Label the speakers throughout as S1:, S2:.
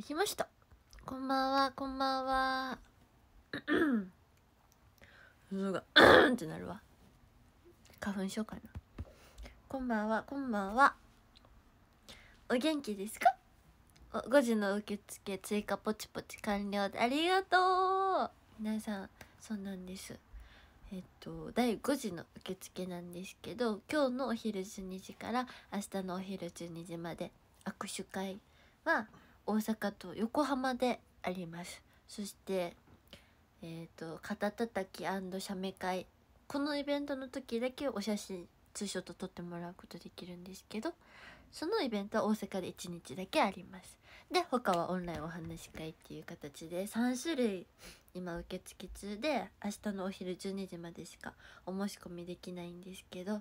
S1: できましたこんばんはこんばんはうん ってなるわ花粉症かなこんばんはこんばんはお元気ですか5時の受付追加ポチポチ完了でありがとう皆さんそうなんですえっと、第5時の受付なんですけど今日のお昼12時から明日のお昼12時まで握手会は大阪と横浜でありますそしてえっ、ー、と肩たたき写メ会このイベントの時だけお写真通ーショット撮ってもらうことできるんですけどそのイベントは大阪で1日だけありますで他はオンラインお話し会っていう形で3種類今受付中で明日のお昼12時までしかお申し込みできないんですけど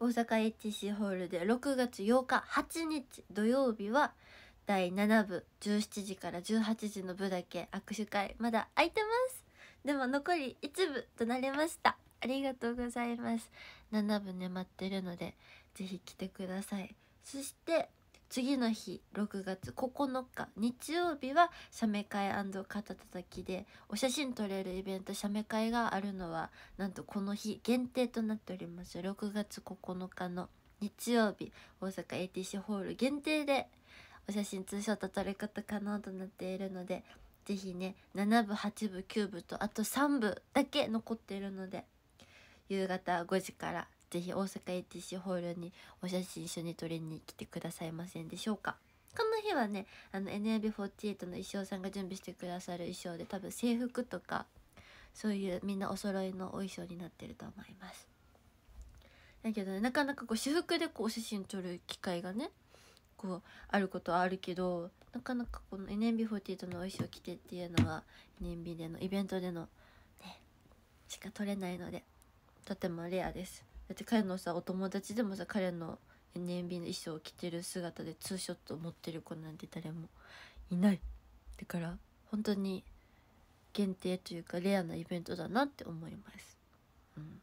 S1: 大阪 h c ホールで6月8日8日土曜日は第7部17時から18時の部だけ握手会まだ空いてますでも残り1部となりましたありがとうございます7部眠ってるのでぜひ来てくださいそして次の日6月9日日曜日は写メ会肩たたきでお写真撮れるイベント写メ会があるのはなんとこの日限定となっております6月9日の日曜日大阪 ATC ホール限定でお写真ツーショット撮ること可能となっているので是非ね7部8部9部とあと3部だけ残っているので夕方5時から是非大阪 ATC ホールにお写真一緒に撮りに来てくださいませんでしょうか。この日はねあの NAB48 の衣装さんが準備してくださる衣装で多分制服とかそういうみんなお揃いのお衣装になってると思いますだけどねなかなかこう私服でこうお写真撮る機会がね構あることはあるけどなかなかこの NMB48 のお衣装着てっていうのは NMB でのイベントでのねしか撮れないのでとてもレアですだって彼のさお友達でもさ彼の NMB の衣装を着てる姿でツーショットを持ってる子なんて誰もいないだから本当に限定というかレアなイベントだなって思いますうん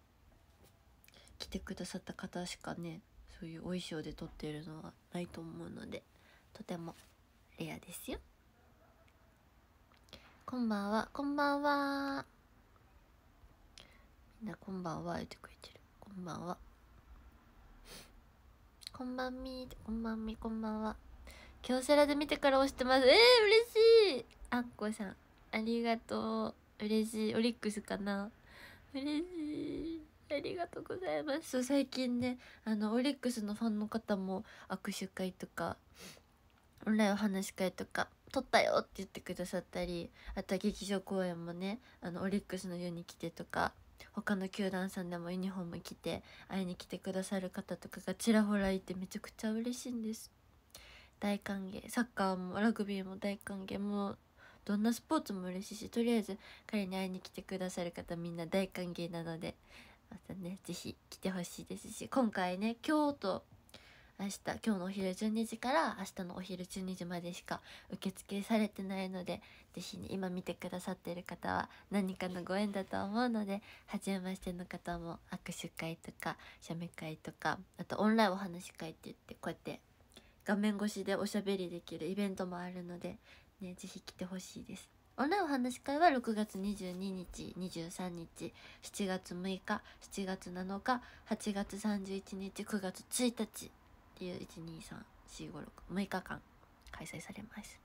S1: 来てくださった方しかねそういうお衣装で撮っているのはないと思うのでとてもレアですよこんばんはこんばんはみんなこんばんは言ってくれてるこんばんはこんばんみこんばんみこんばんは京セラで見てから押してますえー、嬉しいあっこさんありがとう嬉しいオリックスかな嬉しいありがとうございます最近ねあのオリックスのファンの方も握手会とかオンラインお話し会とか撮ったよって言ってくださったりあとは劇場公演もねあのオリックスの湯に来てとか他の球団さんでもユニフォーム着て会いに来てくださる方とかがちらほらいてめちゃくちゃ嬉しいんです大歓迎サッカーもラグビーも大歓迎もどんなスポーツも嬉しいしとりあえず彼に会いに来てくださる方みんな大歓迎なのでまたね是非来てほしいですし今回ね今日と明日今日のお昼12時から明日のお昼12時までしか受付されてないので是非ね今見てくださってる方は何かのご縁だと思うので初めましての方も握手会とか写メ会とかあとオンラインお話会って言ってこうやって画面越しでおしゃべりできるイベントもあるのでね是非来てほしいです。オンラインお話し会は6月22日、23日、7月6日、7月7日、8月31日、9月1日っていう1、2、3、4、5、6、6日間開催されます。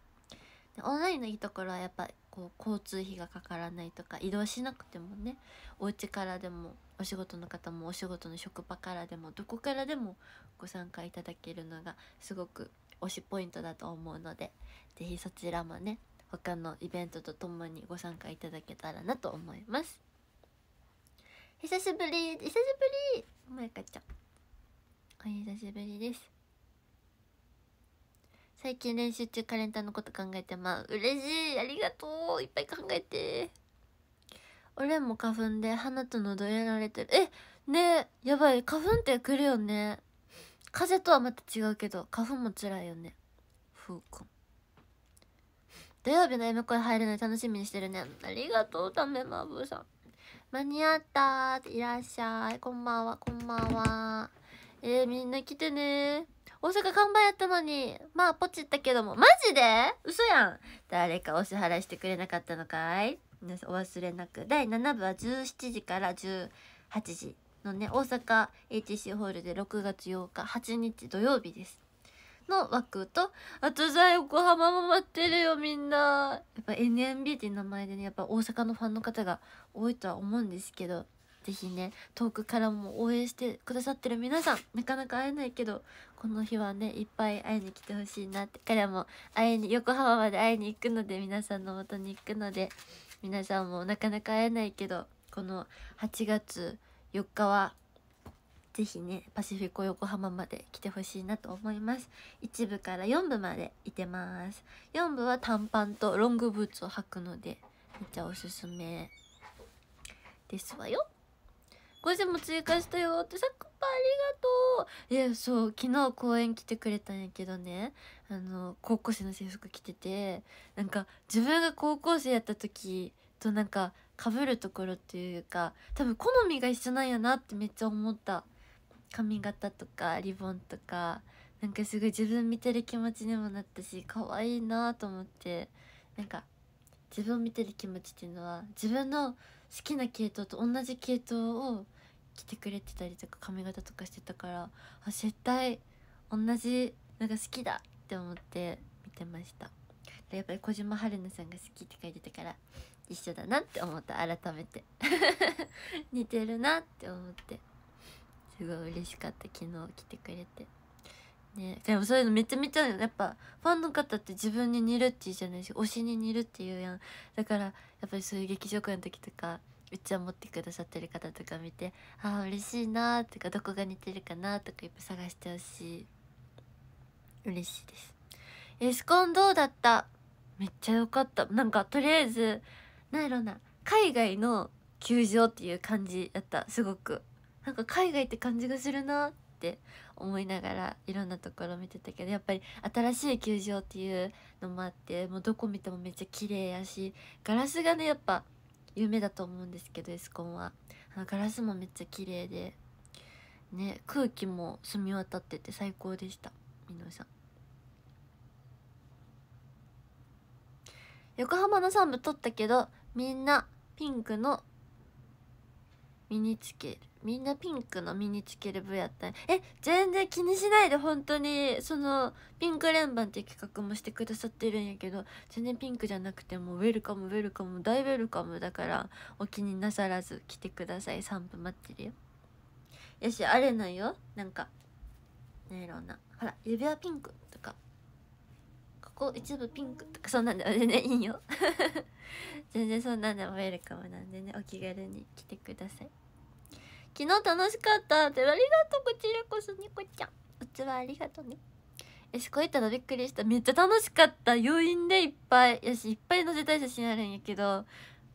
S1: でオンラインのいいところはやっぱこう交通費がかからないとか移動しなくてもねお家からでもお仕事の方もお仕事の職場からでもどこからでもご参加いただけるのがすごく推しポイントだと思うので是非そちらもね他のイベントとともにご参加いただけたらなと思います久しぶり久しぶりおやかちゃんお久しぶりです最近練習中カレンタのこと考えてまう嬉しいありがとういっぱい考えて俺も花粉で鼻と喉やられてるえねえやばい花粉ってくるよね風邪とはまた違うけど花粉も辛いよねふうくん土曜日の M 声入るの楽しみにしてるねありがとうためまぶさん間に合ったいらっしゃいこんばんはこんばんはえー、みんな来てね大阪看板やったのにまあポチったけどもマジで嘘やん誰かお支払いしてくれなかったのかい皆さんお忘れなく第7部は17時から18時のね大阪 h c ホールで6月8日8日土曜日ですの枠と、あとあ横浜も待ってるよ、みんな。やっぱ NMB っていう名前でね、やっぱ大阪のファンの方が多いとは思うんですけど、是非ね、遠くからも応援してくださってる皆さん、なかなか会えないけど、この日はね、いっぱい会いに来てほしいなって、彼も会いに、横浜まで会いに行くので、皆さんの元に行くので、皆さんもなかなか会えないけど、この8月4日はぜひねパシフィコ横浜まで来てほしいなと思います1部から4部までいてます4部は短パンとロングブーツを履くのでめっちゃおすすめですわよ5時も追加したよってさくぱありがとういやそう昨日公園来てくれたんやけどねあの高校生の制服着ててなんか自分が高校生やった時となんか被るところっていうか多分好みが一緒なんやなってめっちゃ思った髪型とかリボンとかなんかすごい自分見てる気持ちにもなったし可愛いなと思ってなんか自分を見てる気持ちっていうのは自分の好きな系統と同じ系統を着てくれてたりとか髪型とかしてたからあ絶対同じんか好きだって思って見てましたやっぱり小島春菜さんが好きって書いてたから一緒だなって思った改めて 似てるなって思って。すごい嬉しかった昨日来てくれてねでもそういうのめっちゃめちゃやっぱファンの方って自分に似るっていうじゃないし推しに似るっていうやんだからやっぱりそういう劇場公の時とかうっちゃ持ってくださってる方とか見てああ嬉しいなーとかどこが似てるかなとかいっぱい探しちゃうし嬉しいですエスコンどうだっためっちゃ良かったなんかとりあえず何やろな海外の球場っていう感じやったすごくなんか海外って感じがするなって思いながらいろんなところ見てたけどやっぱり新しい球場っていうのもあってもうどこ見てもめっちゃ綺麗やしガラスがねやっぱ有名だと思うんですけどエスコンはあのガラスもめっちゃ綺麗でね空気も澄み渡ってて最高でしたみのさん横浜のン部撮ったけどみんなピンクの身につけるみんなピンクの身につける部やったえ全然気にしないで本当にそのピンク連番って企画もしてくださってるんやけど全然ピンクじゃなくてもウェルカムウェルカム大ウェルカムだからお気になさらず来てください3分待ってるよよしあれなんよなんかねやろうなほら指輪ピンクとかここ一部ピンクとかそんなんでも全然いいよ 全然そんなんでもウェルカムなんでねお気軽に来てください昨日楽しかったってありがとうこちらこそ猫ちゃん器ありがとうねしこういったのびっくりしためっちゃ楽しかった余韻でいっぱいやしいっぱい載せたい写真あるんやけど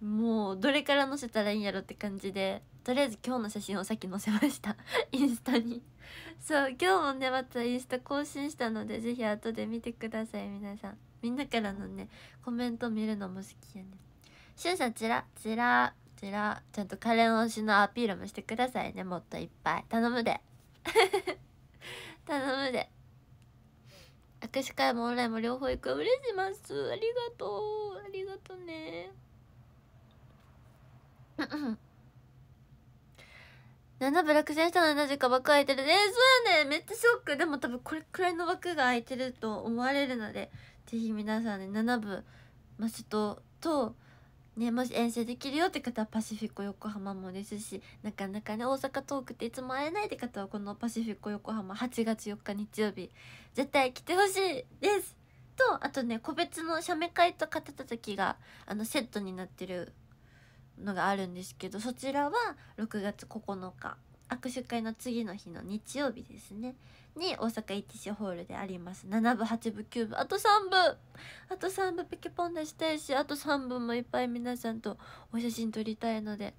S1: もうどれから載せたらいいんやろって感じでとりあえず今日の写真をさっき載せました インスタにそう今日もねまたインスタ更新したので是非後で見てください皆さんみんなからのねコメント見るのも好きやねしゅんさんちらちらちらちゃんとカレン推しのアピールもしてくださいねもっといっぱい頼むで 頼むで握手会もオンラインも両方行くれしますありがとうありがとうねうん7ブラック選手のなぜか枠空いてるえー、そうやねめっちゃショックでも多分これくらいの枠が空いてると思われるのでぜひ皆さんね7部マストとね、もし遠征できるよって方はパシフィコ横浜もですしなかなかね大阪遠くていつも会えないって方はこのパシフィコ横浜8月4日日曜日絶対来てほしいですとあとね個別の写メ会と勝てた時があのセットになってるのがあるんですけどそちらは6月9日握手会の次の日の日曜日ですねに大阪 e t ホールであります7部8部9部あと3部あと3部ピケポン出したいしあと3部もいっぱい皆さんとお写真撮りたいので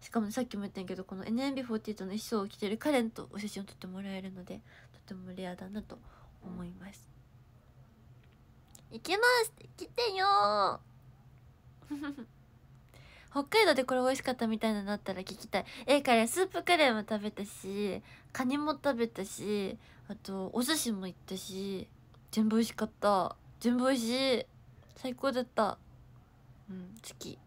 S1: しかもさっきも言ったんけどこの NMB48 の衣装を着てるカレンとお写真を撮ってもらえるのでとてもレアだなと思います行きます来てよ 北海道でこれ美味しかったみたいなのあったら聞きたいえー、からスープカレーも食べたしカニも食べたしあとお寿司も行ったし全部美味しかった全部美味しい最高だったうん好き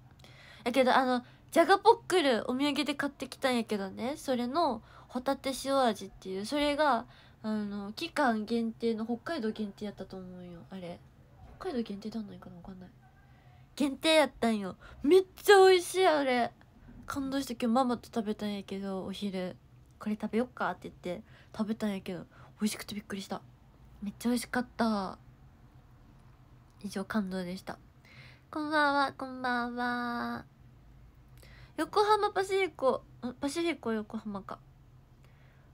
S1: やけどあのじゃがポックルお土産で買ってきたんやけどねそれのホタテ塩味っていうそれがあの期間限定の北海道限定やったと思うよあれ北海道限定じんないかな分かんない限定やったんよめっちゃ美味しいあれ感動して今日ママと食べたんやけどお昼これ食べよっかって言って食べたんやけど美味しくてびっくりしためっちゃ美味しかった以上感動でしたこんばんはこんばんは横浜パシフィコパシフィコ横浜か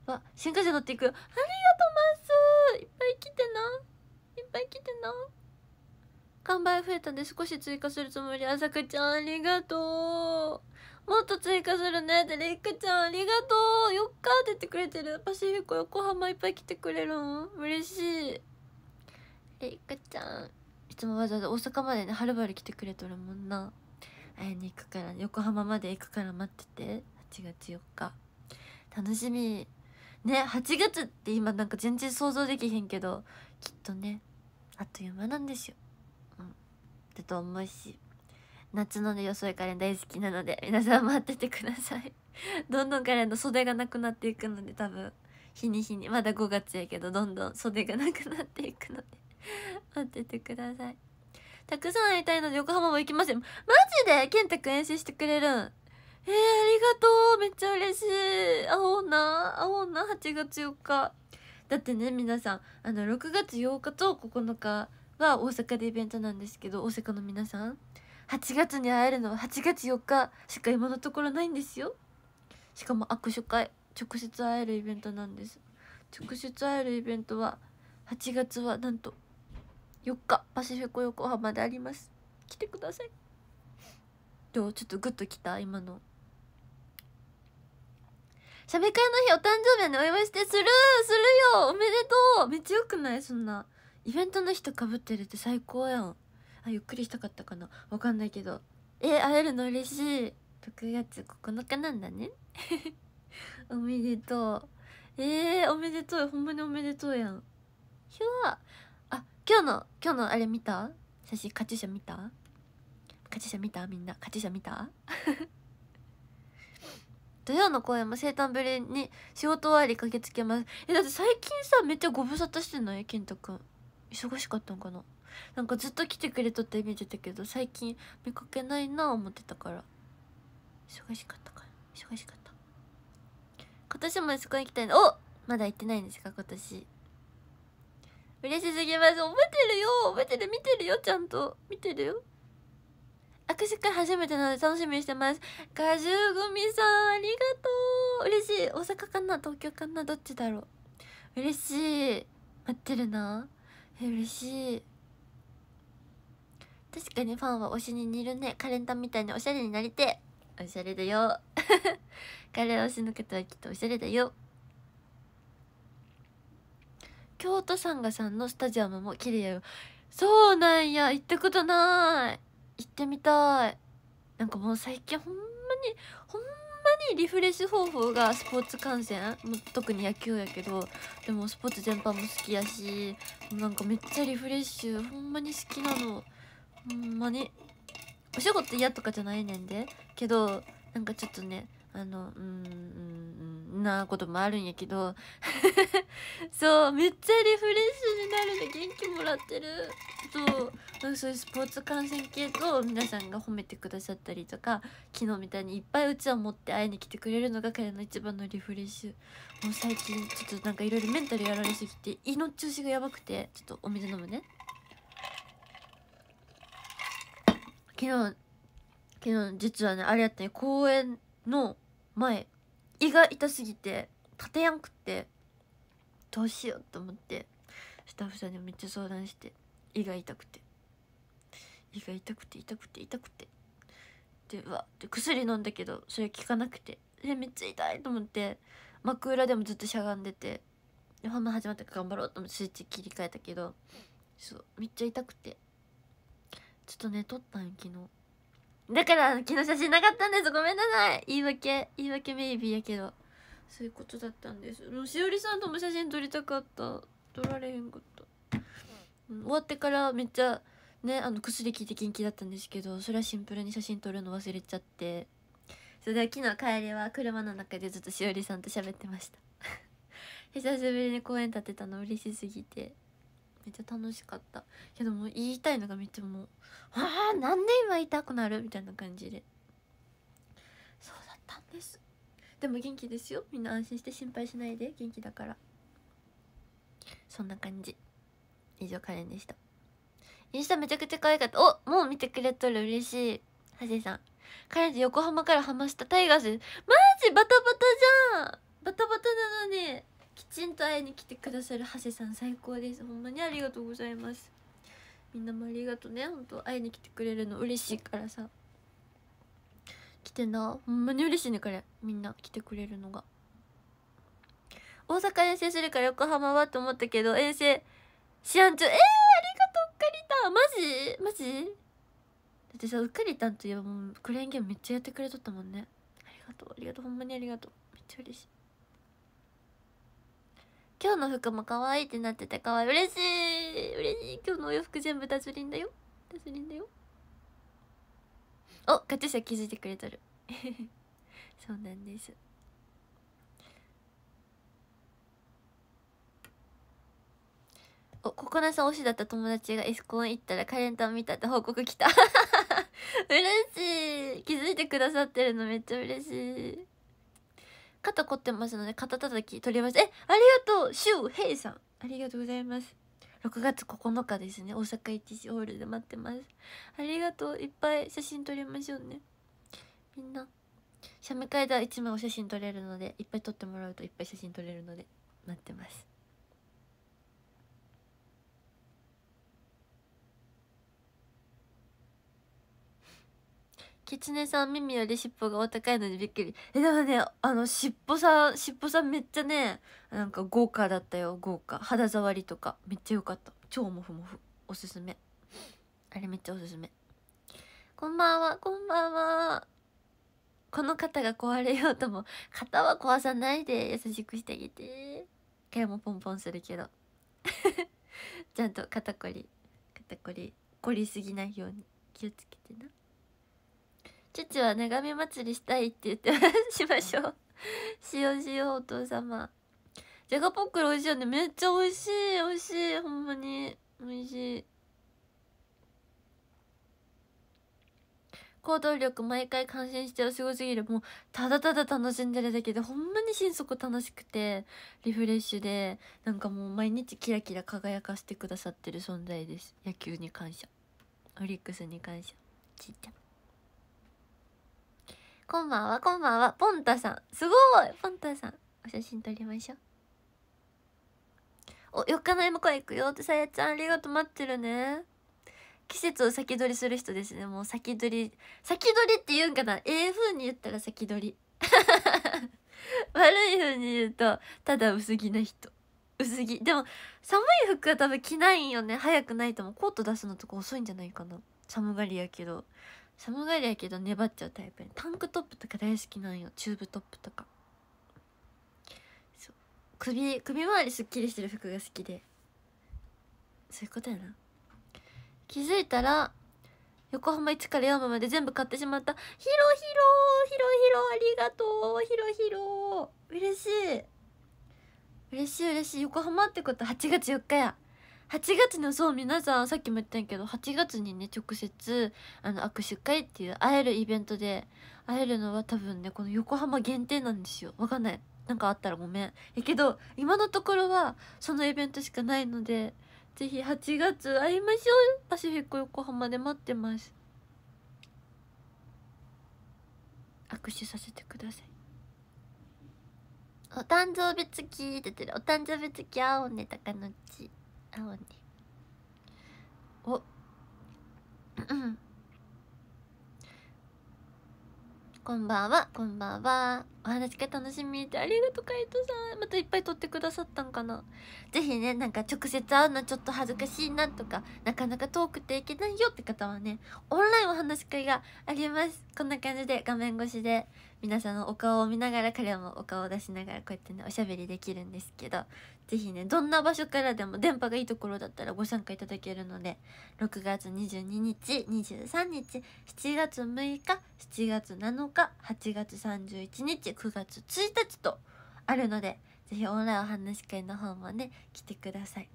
S1: わ新幹線乗っていくありがとうマッスいっぱい来てないっぱい来てな完売増えたんで少し追加するつもりあさくちゃんありがとうもっと追加するねでりくちゃんありがとうよっかって言ってくれてるパシフィコ横浜いっぱい来てくれるん嬉しいりくちゃんいつもわざわざ大阪までねはるばる来てくれとるもんな会いに行くから、横浜まで行くから待ってて8月4日楽しみね8月って今なんか全然想像できへんけどきっとねあっという間なんですよだと思うし夏のねよそいカレン大好きなので皆さん待っててください どんどんカレンの袖がなくなっていくので多分日に日にまだ5月やけどどんどん袖がなくなっていくので 待っててくださいたくさん会いたいので横浜も行きますよマジで健太くん演習してくれるんえー、ありがとうめっちゃ嬉しい会おうな会おうな8月4日だってね皆さんあの6月8日と9日は大阪でイベントなんですけど大阪の皆さん8月に会えるのは8月4日しか今のところないんですよしかも握手会直接会えるイベントなんです直接会えるイベントは8月はなんと4日パシフィコ横浜であります来てくださいどうちょっとグッときた今のしゃべ会の日お誕生日にお祝いしてするするよおめでとうめっちゃよくないそんなイベントの人かぶってるって最高やんあゆっくりしたかったかなわかんないけどえ会えるの嬉しい6月9日なんだね おめでとうえー、おめでとうほんまにおめでとうやんひわあ今日の今日のあれ見た写真カチューシャ見たカチューシャ見たみんなカチューシャ見た 土曜の公演も生誕ぶりに仕事終わり駆けつけますえだって最近さめっちゃご無沙汰してない健人くん忙しかったんかななんかずっと来てくれとったイメージだけど最近見かけないな思ってたから忙しかったから忙しかった今年もそこ行きたいなおまだ行ってないんですか今年嬉しすぎます覚えてるよ覚えてる見てるよちゃんと見てるよ握手会初めてなので楽しみにしてます果汁ミさんありがとう嬉しい大阪かな東京かなどっちだろう嬉しい待ってるな嬉しい確かにファンは推しに似るねカレンタンみたいにおしゃれになりておしゃれだよ 彼推しの方はきっとおしゃれだよ京都さんがさんのスタジアムも綺麗よそうなんや行ったことない行ってみたいなんかもう最近ほんまにほんまにリフレッシュ方法がスポーツ観戦特に野球やけどでもスポーツ全般も好きやしなんかめっちゃリフレッシュほんまに好きなのほんまにお仕事嫌とかじゃないねんでけどなんかちょっとねあのうんなこともあるんやけど そうめっちゃリフレッシュになるで元気もらってるそなんかそういうスポーツ観戦系と皆さんが褒めてくださったりとか昨日みたいにいっぱいうちわ持って会いに来てくれるのが彼の一番のリフレッシュもう最近ちょっとなんかいろいろメンタルやられすぎて胃の調子がやばくてちょっとお水飲むね昨日昨日実はねあれやったね公園の前胃が痛すぎて立てやんくってどうしようと思ってスタッフさんにめっちゃ相談して胃が痛くて胃が痛くて痛くて痛くてでうわで薬飲んだけどそれ効かなくてでめっちゃ痛いと思って幕裏でもずっとしゃがんでてで本番始まったから頑張ろうと思ってスイッチ切り替えたけどそうめっちゃ痛くてちょっと寝とったん昨日。だから昨日写真なかったんですごめんなさい言い訳言い訳ベイビーやけどそういうことだったんですもうしおりさんとも写真撮りたかった撮られへんかった、うん、終わってからめっちゃねあの薬効いて元気だったんですけどそれはシンプルに写真撮るの忘れちゃってそれで昨日帰りは車の中でずっとしおりさんと喋ってました 久しぶりに公園立てたの嬉しすぎてめっちゃ楽しかったけども言いたいのがめっちゃもう「ああなんで今痛くなる?」みたいな感じでそうだったんですでも元気ですよみんな安心して心配しないで元気だからそんな感じ以上カレンでしたインスタめちゃくちゃ可愛かったおもう見てくれとる嬉しいハセさんカレンジ横浜からハマしたタイガースマジバタバタじゃんバタバタなのにきちんと会いに来てくださる長谷さん最高ですほんまにありがとうございますみんなもありがとねほんと会いに来てくれるの嬉しいからさ来てなほんまに嬉しいねこれみんな来てくれるのが大阪遠征するから横浜はと思ったけど遠征シアンチョえー、ありがとうっかりたマジマジだってさうっかりたんといえばもうクレーンゲームめっちゃやってくれとったもんねありがとうありがとうほんまにありがとうめっちゃ嬉しい今日の服も可愛いってなってて可愛い。嬉しい嬉しい今日のお洋服全部ダズリンだよ。ダズリンだよ。おカチューシャ気づいてくれとる。そうなんです。お、ここなさん推しだった友達がエスコン行ったらカレンタン見たって報告来た。嬉しい気づいてくださってるのめっちゃ嬉しい。肩凝ってますので肩たたき取りますえありがとうシュウヘイさんありがとうございます6月9日ですね大阪一時 c ホールで待ってますありがとういっぱい写真撮りましょうねみんな写メ会では1枚お写真撮れるのでいっぱい撮ってもらうといっぱい写真撮れるので待ってますキツネさん耳より尻尾がお高いのにびっくりえでもねあの尻尾さん尻尾さんめっちゃねなんか豪華だったよ豪華肌触りとかめっちゃ良かった超モフモフおすすめあれめっちゃおすすめこんばんはこんばんはこの肩が壊れようとも肩は壊さないで優しくしてあげて毛もポンポンするけど ちゃんと肩こり肩こり凝りすぎないように気をつけてな父は女神祭りしたいって言ってしましょう しようしようお父様じゃがポックル美味しいよねめっちゃ美味しい美味しいほんまに美味しい行動力毎回感心してすごすぎるもうただただ楽しんでるだけでほんまに心底楽しくてリフレッシュでなんかもう毎日キラキラ輝かしてくださってる存在です野球に感謝オリックスに感謝ちいちゃんこんばんは、こんばんは。ポンタさん。すごいポンタさん。お写真撮りましょう。お、4日の M コ行くよってさやちゃん、ありがとう、待ってるね。季節を先取りする人ですね。もう先取り。先取りって言うんかなええ風に言ったら先取り。悪い風に言うと、ただ薄着な人。薄着。でも、寒い服は多分着ないんよね。早くないともコート出すのとか遅いんじゃないかな。寒がりやけど。寒がりやけど粘っちゃうタイプタンクトップとか大好きなんよチューブトップとかそう首首周りすっきりしてる服が好きでそういうことやな気づいたら横浜1から4まで全部買ってしまったヒロヒロヒロヒロありがとうひろひろ嬉しい嬉しい嬉しい横浜ってこと8月4日や8月のそう皆さんさっきも言ったんやけど8月にね直接あの握手会っていう会えるイベントで会えるのは多分ねこの横浜限定なんですよわかんないなんかあったらごめんやけど今のところはそのイベントしかないのでぜひ8月会いましょうパシフィック横浜で待ってます握手させてくださいお誕生日付き出てるお誕生日付き青ね高のち青ねおこんばんはこんばんはお話が楽しみでてありがとうカイトさんまたいっぱい撮ってくださったんかな是非ねなんか直接会うのちょっと恥ずかしいなとかなかなか遠くていけないよって方はねオンラインお話し会がありますこんな感じで画面越しで皆さんのお顔を見ながら彼もお顔を出しながらこうやってねおしゃべりできるんですけど是非ねどんな場所からでも電波がいいところだったらご参加いただけるので6月22日23日7月6日7月7日8月31日9月1日とあるのでぜひオンラインお話会の方もね来てください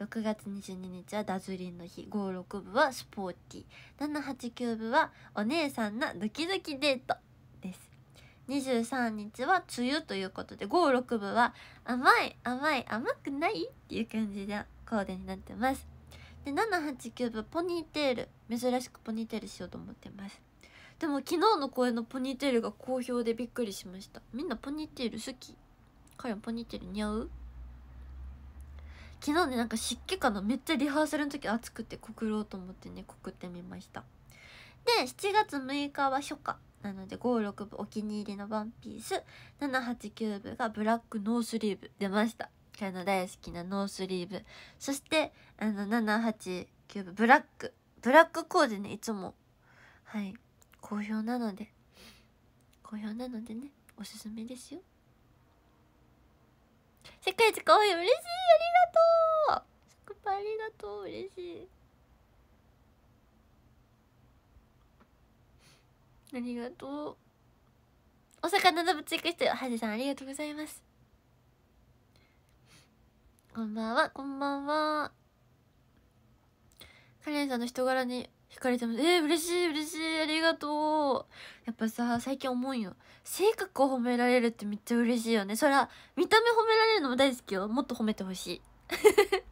S1: 6月22日はダズリンの日56部はスポーティー789部はお姉さんなドキドキデートです23日は梅雨ということで56部は甘い甘い甘くないっていう感じでコーデになってますで789部ポニーテール珍しくポニーテールしようと思ってますでも昨日の声のポニーテールが好評でびっくりしましたみんなポニーテール好き彼はポニーテール似合う昨日ねなんか湿気かなめっちゃリハーサルの時暑くて告ろうと思ってね告ってみましたで7月6日は初夏なので56部お気に入りのワンピース789部がブラックノースリーブ出ましたかやの大好きなノースリーブそしてあの789部ブラックブラックコーデねいつもはい好評なので好評なのでねおすすめですよ世界一可愛い嬉しいありがとう食パありがとう嬉しいありがとうお魚のぶち加してはじさんありがとうございますこんばんはこんばんはカレンさんの人柄に惹かれてますえー、嬉しい嬉しいありがとうやっぱさ最近思うよ性格を褒められるってめっちゃ嬉しいよねそりゃ見た目褒められるのも大好きよもっと褒めてほしい もっと褒めて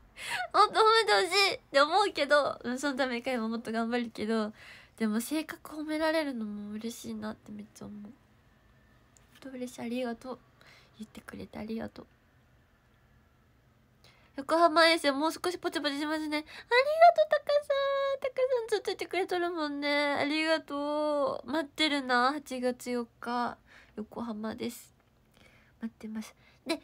S1: ほしいって思うけどそのため回ももっと頑張るけどでも性格褒められるのも嬉しいなってめっちゃ思う本当嬉しいありがとう言ってくれてありがとう横浜衛星もう少しポチポチしますねありがとうタカさんタカさんずっといてくれとるもんねありがとう待ってるな8月4日横浜です待ってますで7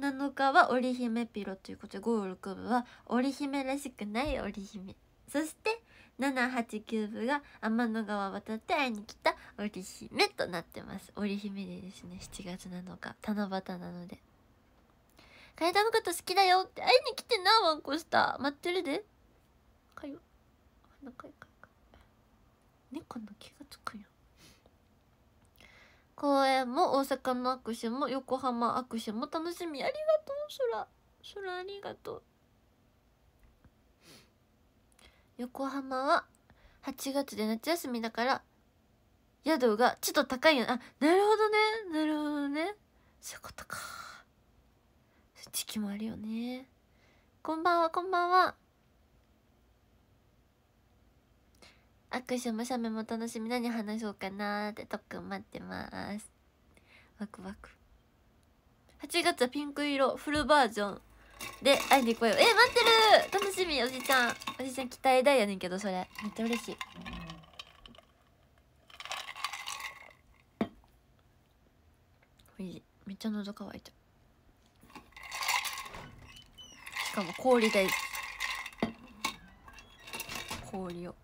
S1: 月7日は織姫ピロということで56部は織姫らしくない織姫そして789部が天の川渡って会いに来た織姫となってます織姫でですね7月7日七夕なのでカエタのこと好きだよって会いに来てなワンコスター待ってるでかよなよかよ猫の気がつくやん公園も大阪の握手も横浜握手も楽しみありがとう空空ありがとう横浜は8月で夏休みだから宿がちょっと高いよあなるほどねなるほどねそういうことか時期もあるよねこんばんはこんばんは握手も写メも楽しみ何話そうかなって特訓待ってますワクワク8月はピンク色フルバージョンで会いに来こうえ待ってる楽しみおじちゃんおじちゃん期待だよねんけどそれめっちゃ嬉しいめっちゃ喉乾いたしかも氷で氷を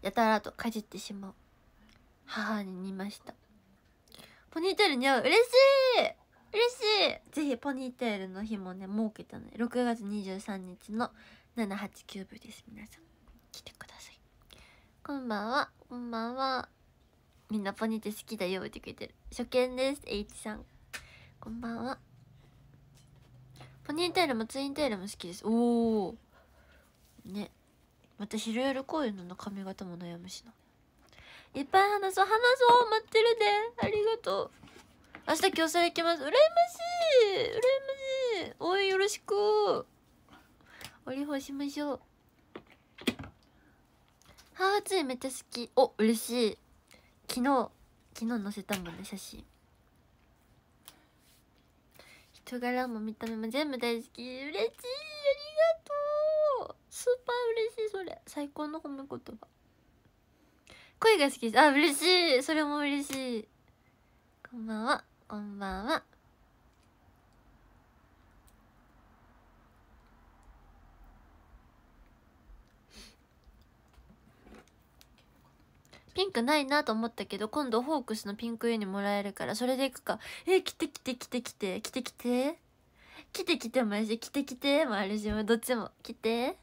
S1: やたらとかじってしまう母に似ましたポニーテール似合う嬉しい嬉しいぜひポニーテールの日もね設けたので6月23日の789部です皆さん来てくださいこんばんはこんばんはみんなポニーテ好きだよってくれてる初見です H さんこんばんはポニーテールもツインテールも好きですおおねまた昼夜公演の髪型も悩むしないっぱい話そう話そう待ってるでありがとう明日今日それ行きます羨ましい羨ましい応援よろしく折り干しましょうハーフツイめっちゃ好きお嬉しい昨日昨日載せたもんね写真チも見た目も全部大好き嬉しいありがとうスーパー嬉しいそれ最高の褒め言葉声が好きですあ嬉しいそれも嬉しいこんばんはこんばんはピンクないなと思ったけど今度ホークスのピンクユニもらえるからそれでいくかえ来て来て来て来て来て来て来て来てもあるし来て来てもあるしどっちも来て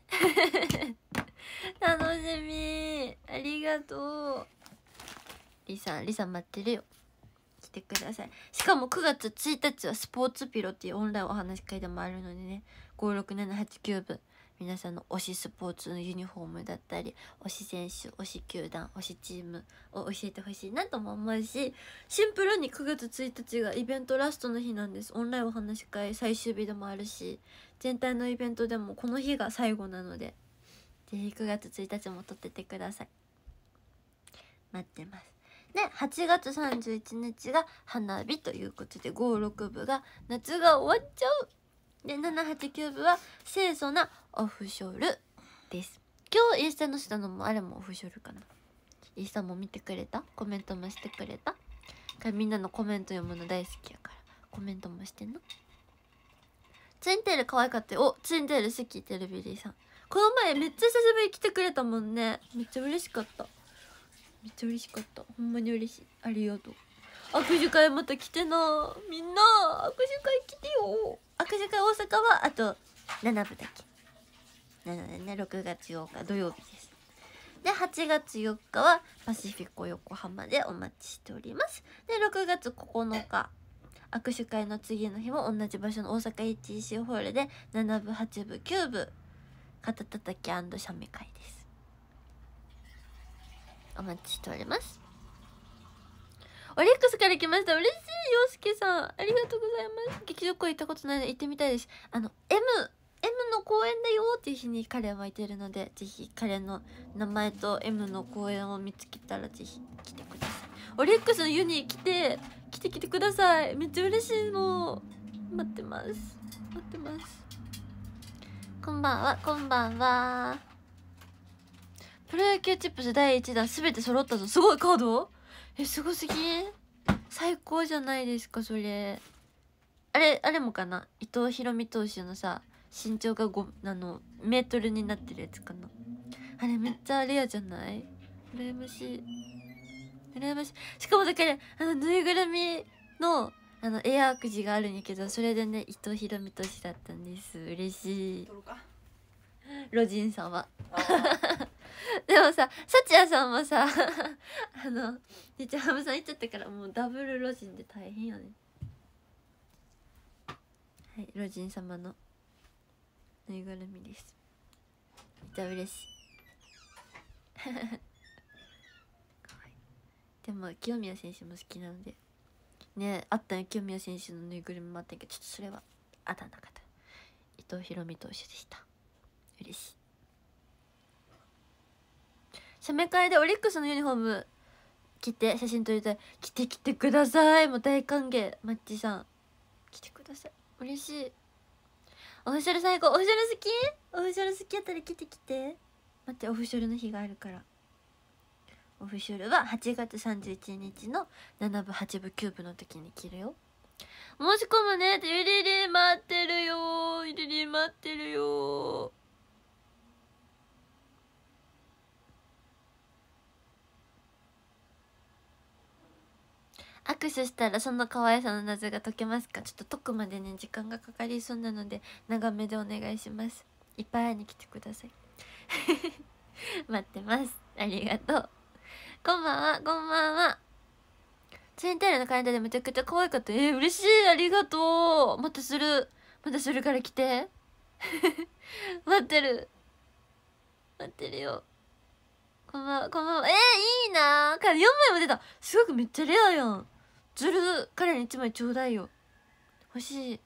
S1: 楽しみありがとうりさんりさん待ってるよ来てくださいしかも9月1日はスポーツピロっていうオンラインお話会でもあるのでね5678 9分皆さんの推しスポーツのユニフォームだったり推し選手推し球団推しチームを教えてほしいなとも思うしシンプルに9月1日がイベントラストの日なんですオンラインお話し会最終日でもあるし全体のイベントでもこの日が最後なので是非9月1日も撮っててください待ってますで8月31日が花火ということで56部が夏が終わっちゃうで789部は清楚なオフショルです今日インスタのたのもあれもオフショルかなインスタも見てくれたコメントもしてくれたみんなのコメント読むの大好きやからコメントもしてんのツインテール可愛かったよおツインテール好きテレビリーさんこの前めっちゃ久しぶりに来てくれたもんねめっちゃ嬉しかっためっちゃ嬉しかったほんまに嬉しいありがとう握手会また来てなみんな握手会来てよ握手会大阪はあと7部だけなのでね6月8日土曜日ですで8月4日はパシフィコ横浜でお待ちしておりますで6月9日握手会の次の日も同じ場所の大阪 HEC ホールで7部8部9部肩たたき写メ会ですお待ちしておりますオリックスから来ました嬉しいよすけさんありがとうございます劇場公演行ったことないので行ってみたいですあの M M の公演だよっていう日に彼はいてるのでぜひ彼の名前と M の公演を見つけたらぜひ来てくださいオリックスのユニ来て来て来てくださいめっちゃ嬉しいもう待ってます待ってますこんばんはこんばんはプロ野球チップス第1弾全て揃ったぞすごいカードえすごすぎ最高じゃないですかそれあれあれもかな伊藤博美投手のさ身長が5あのメートルになってるやつかなあれめっちゃレアじゃない羨ましい羨ましいしかもだからあのぬいぐるみのあのエアーくじがあるんやけどそれでね伊藤ひろみとだったんです嬉しいロジンさんは でもささちやさんもさ あの日ハムさん行っちゃったからもうダブルロジンで大変よねはいロジン様のぬいぐるみですめっちゃ嬉しい でも清宮選手も好きなのでねあったよ清宮選手のぬいぐるみもあったけどちょっとそれはあたなかった伊藤博美投手でした嬉しい写メ会でオリックスのユニフォーム着て写真撮りたい着て来てくださいもう大歓迎マッチさん来てください嬉しいオフィシャル最後オフィシャル好きオフィシャル好きやったら来て来て待ってオフィシャルの日があるからオフィシャルは8月31日の7部8部9部の時に着るよ申し込むねってゆりり待ってるよゆりり待ってるよ握手したらその可愛さの謎が解けますかちょっと解くまでね時間がかかりそうなので長めでお願いしますいっぱい会いに来てください 待ってますありがとうこんばんはこんばんはツインテールのカレンダーでめちゃくちゃ可愛かったえー、嬉しいありがとうまたするまたするから来て 待ってる待ってるよこんばんは、こんばんは。えー、いいなー4枚も出たすごくめっちゃレアやん。ずる彼に一枚ちょうだいよ欲しい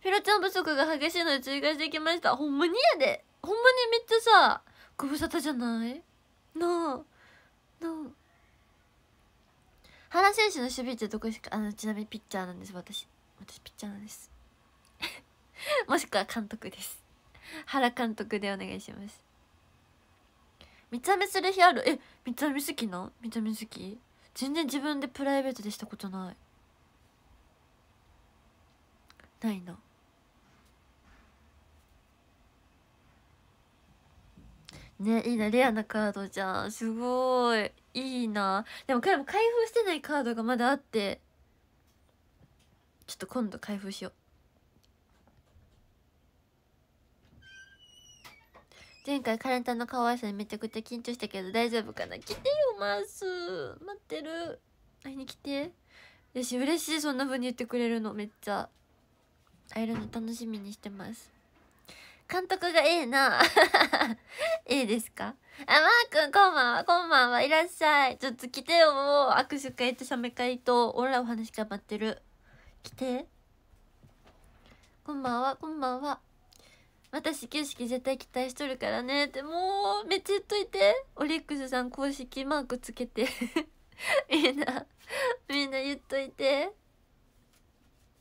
S1: フィラちゃん不足が激しいので追加してきましたほんまにやでほんまにめっちゃさご無沙汰じゃないなあなあ原選手の守備ってどこしかあのちなみにピッチャーなんです私私ピッチャーなんです もしくは監督です原監督でお願いします三つ編みする日あるえ三つ編み好きな三つ編み好き全然自分でプライベートでしたことないないなねいいなレアなカードじゃんすごいいいなでも彼も開封してないカードがまだあってちょっと今度開封しよう前回カレンタの可愛さにめちゃくちゃ緊張したけど大丈夫かな来てよマース待ってる会いに来てよし嬉しいそんな風に言ってくれるのめっちゃ会えるの楽しみにしてます監督がええなええ ですかあ、マー君、こんばんは、こんばんは、いらっしゃい。ちょっと来てよ、もう握手会と写メ会と、俺らお話が待ってる。来て。こんばんは、こんばんは。私景式絶対期待しとるからねってもうめっちゃ言っといてオリックスさん公式マークつけて みんなみんな言っといて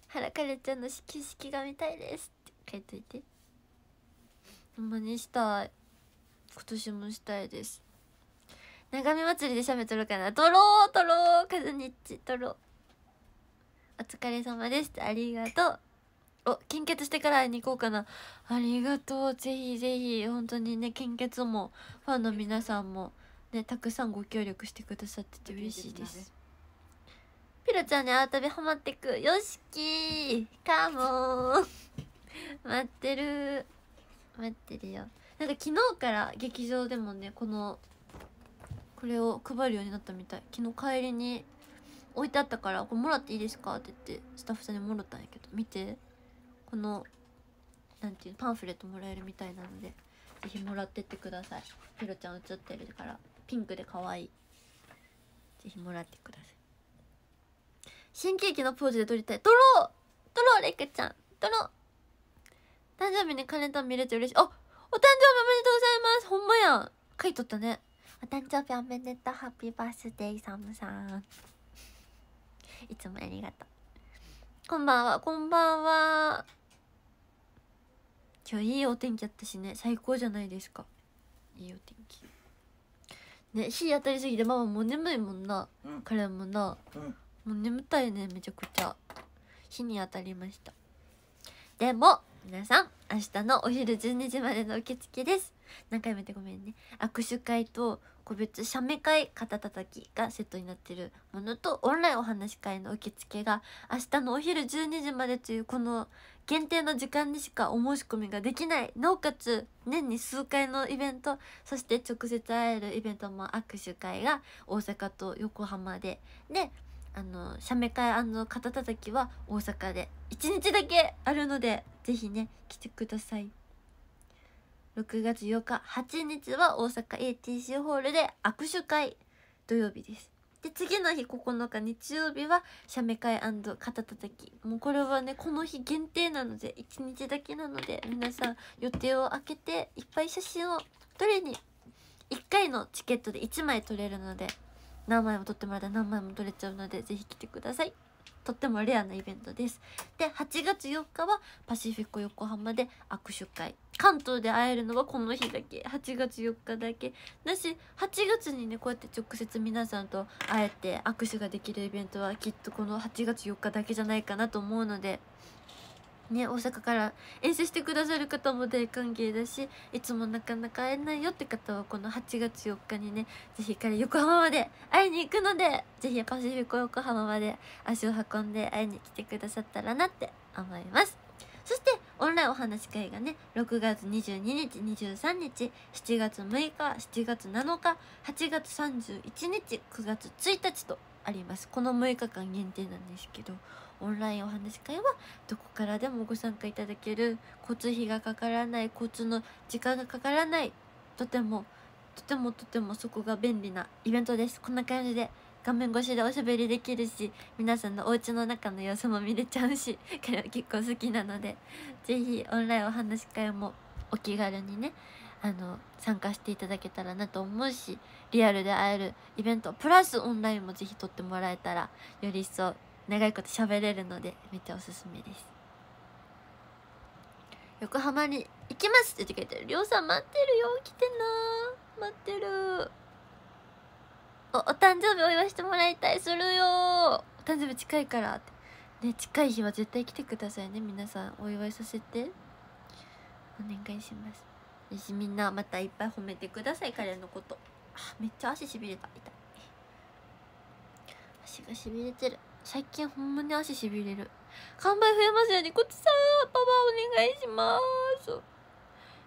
S1: 原かれちゃんの景式が見たいですって書いといてほんまにしたい今年もしたいです長め祭りで写メとろうかなとろう撮ろうカズニッチ撮ろうお疲れ様ですありがとうお献血してから会いに行こうかなありがとうぜひぜひ本当にね献血もファンの皆さんもねたくさんご協力してくださってて嬉しいですピロちゃんねあたびハマってくよしきかも待ってる待ってるよなんか昨日から劇場でもねこのこれを配るようになったみたい昨日帰りに置いてあったから「これもらっていいですか?」って言ってスタッフさんにもらったんやけど見てこのなんていうパンフレットもらえるみたいなので是非もらってってくださいペロちゃん写ってるからピンクで可愛い是非もらってください新喜劇のポーズで撮りたい撮ろう撮ろうレイちゃん撮ろう誕生日にカレンタン見れて嬉しいあお誕生日おめでとうございますほんまやん書いとったねお誕生日おめでとうハッピーバースデーサムさんいつもありがとうこんばんはこんばんは今日いいお天気だったしね最高じゃないですかいいお天気ね日当たりすぎてママもう眠いもんな、うん、彼もな、うん、もう眠たいねめちゃくちゃ日に当たりましたでも皆さん明日のお昼12時までの受付です何回も言ってごめんね握手会と個別写メ会肩たたきがセットになってるものとオンラインお話会の受付が明日のお昼12時までというこの限定の時間にしかお申し込みができないなおかつ年に数回のイベントそして直接会えるイベントも握手会が大阪と横浜でであの写メ会肩たたきは大阪で1日だけあるので是非ね来てください6月8日8日は大阪 ATC ホールで握手会土曜日ですで次の日9日日曜日は写メ会肩たたきもうこれはねこの日限定なので1日だけなので皆さん予定を空けていっぱい写真を撮りに1回のチケットで1枚撮れるので何枚も撮ってもらったら何枚も撮れちゃうので是非来てください。とってもレアなイベントですで8月4日はパシフィコ横浜で握手会関東で会えるのはこの日だけ8月4日だけだし8月にねこうやって直接皆さんと会えて握手ができるイベントはきっとこの8月4日だけじゃないかなと思うのでね、大阪から遠征してくださる方も大歓迎だしいつもなかなか会えないよって方はこの8月4日にね是非から横浜まで会いに行くので是非パシフィコ横浜まで足を運んで会いに来てくださったらなって思いますそしてオンラインお話会がね6月22日23日7月6日7月7日8月31日9月1日とありますこの6日間限定なんですけどオンラインお話会はどこからでもご参加いただける交通費がかからない交通の時間がかからないとてもとてもとてもそこが便利なイベントですこんな感じで画面越しでおしゃべりできるし皆さんのお家の中の様子も見れちゃうし彼は結構好きなので是非オンラインお話会もお気軽にねあの参加していただけたらなと思うしリアルで会えるイベントプラスオンラインも是非撮ってもらえたらより一層長いこと喋れるのでめっちゃおすすめです横浜に行きますって言ってくれてるりょうさん待ってるよ来てな待ってるおお誕生日お祝いしてもらいたいするよお誕生日近いからってね近い日は絶対来てくださいね皆さんお祝いさせてお願いしますよしみんなまたいっぱい褒めてください彼のことめっちゃ足しびれた痛い足がしびれてる最近ほんまに足しびれる完売増えますようにこっちさパパお願いします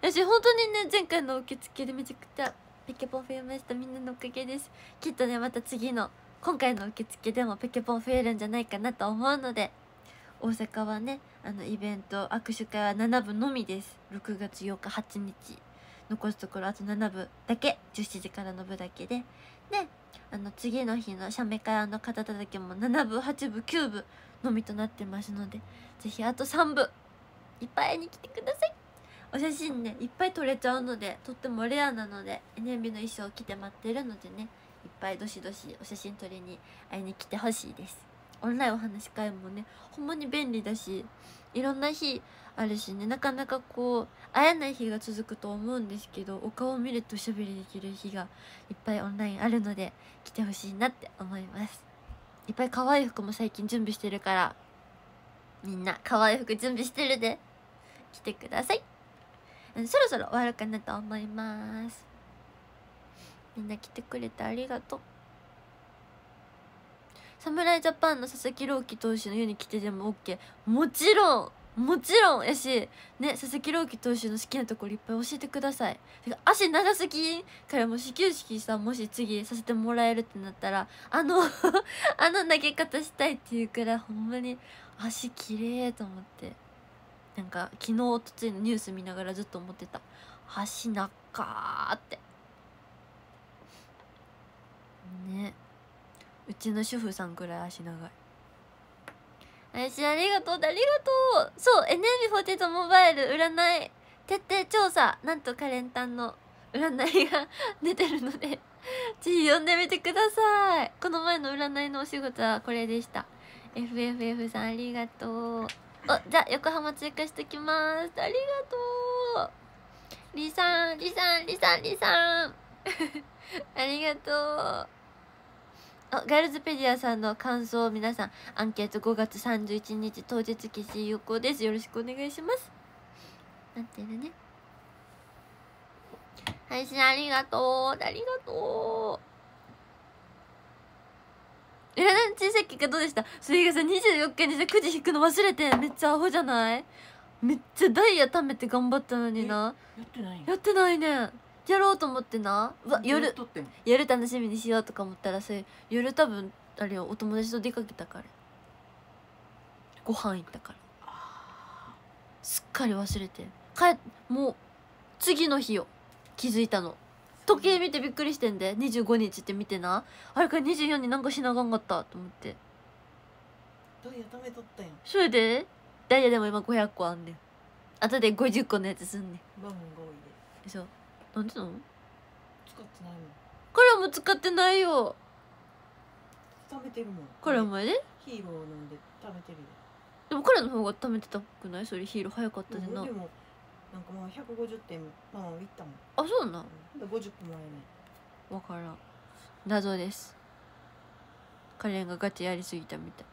S1: 私本当にね前回の受付でめちゃくちゃペケポン増えましたみんなのおかげですきっとねまた次の今回の受付でもペケポン増えるんじゃないかなと思うので大阪はねあのイベント握手会は7部のみです6月8日8日残すところあと7部だけ17時からの部だけでねあの次の日の写メ会方たたきも7部8部9部のみとなってますのでぜひあと3部いっぱいに来てくださいお写真ねいっぱい撮れちゃうのでとってもレアなので NMB の衣装を着て待ってるのでねいっぱいどしどしお写真撮りに会いに来てほしいですオンラインお話会もねほんまに便利だしいろんな日あるしねなかなかこう会えない日が続くと思うんですけどお顔を見るとおしゃべりできる日がいっぱいオンラインあるので来てほしいなって思いますいっぱい可愛い服も最近準備してるからみんな可愛い服準備してるで来てくださいそろそろ終わるかなと思いますみんな来てくれてありがとう侍ジャパンの佐々木朗希投手のように来てでも OK もちろんもちろんやし、ね、佐々木朗希投手の好きなところいっぱい教えてください足長すぎからも始球式さもし次させてもらえるってなったらあの あの投げ方したいっていうくらいほんまに足きれいと思ってなんか昨日おとついのニュース見ながらずっと思ってた足なっかってねうちの主婦さんくらい足長い配信ありがとうありがとうそう NMB48 モバイル占い徹底調査なんとカレンタンの占いが出てるので ぜひ読んでみてくださいこの前の占いのお仕事はこれでした FFF さんありがとうおじゃあ横浜追加しときますありがとうりさんりさんりさんりさんありがとうあガールズペディアさんの感想を皆さんアンケート5月31日当日岸優子ですよろしくお願いしますなってるね配信ありがとうありがとうえい小さい結果どうでしたそれがさ24日にさ9時引くの忘れてめっちゃアホじゃないめっちゃダイヤ貯めて頑張ったのになやってないやってないねやろうと思ってなうわ夜夜楽しみにしようとか思ったらさ夜多分あれよお友達と出かけたからご飯行ったからすっかり忘れてえもう次の日よ気づいたの時計見てびっくりしてんで25日って見てなあれから24になんかしながんかったと思ってダイヤめとったやんそれでダイヤでも今500個あんねん後で50個のやつすんねんそうなんでなの使ってないもんカラも使ってないよ食べてるもんカラも前でヒーロー飲んで食べてるよでもカラの方が食べてたくないそれヒーロー早かったでなでもなんかまあ百五十点まあいったもんあそうなん、五十分前ねわからん謎ですカレンがガチやりすぎたみたい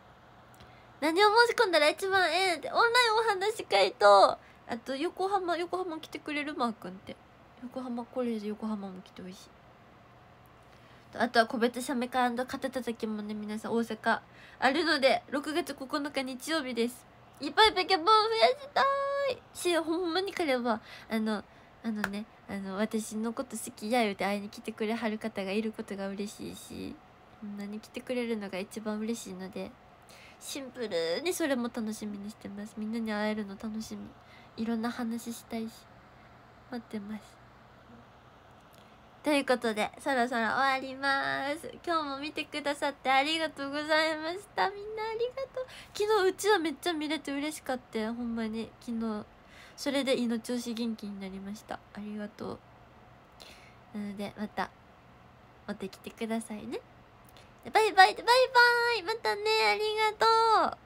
S1: 何を申し込んだら一万円ってオンラインお話会とあと横浜横浜来てくれるマー君って横浜コレージ横浜も来てほしいあとは個別写メカ肩たたきもね皆さん大阪あるので6月9日日曜日ですいっぱいポケモン増やしたいしほんまに彼はあのあのねあの私のこと好きや言うて会いに来てくれはる方がいることが嬉しいしこんなに来てくれるのが一番嬉しいのでシンプルにそれも楽しみにしてますみんなに会えるの楽しみいろんな話したいし待ってますということで、そろそろ終わります。今日も見てくださってありがとうございました。みんなありがとう。昨日うちはめっちゃ見れて嬉しかった。ほんまに、昨日。それで胃の調子元気になりました。ありがとう。なので、また、持ってきてくださいね。バイバイバイバイまたねありがと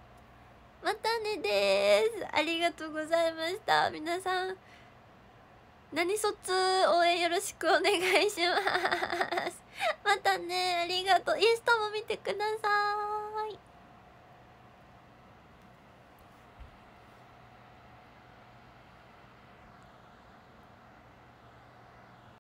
S1: うまたねですありがとうございました皆さん何卒応援よろしくお願いしますまたねありがとうインスタも見てください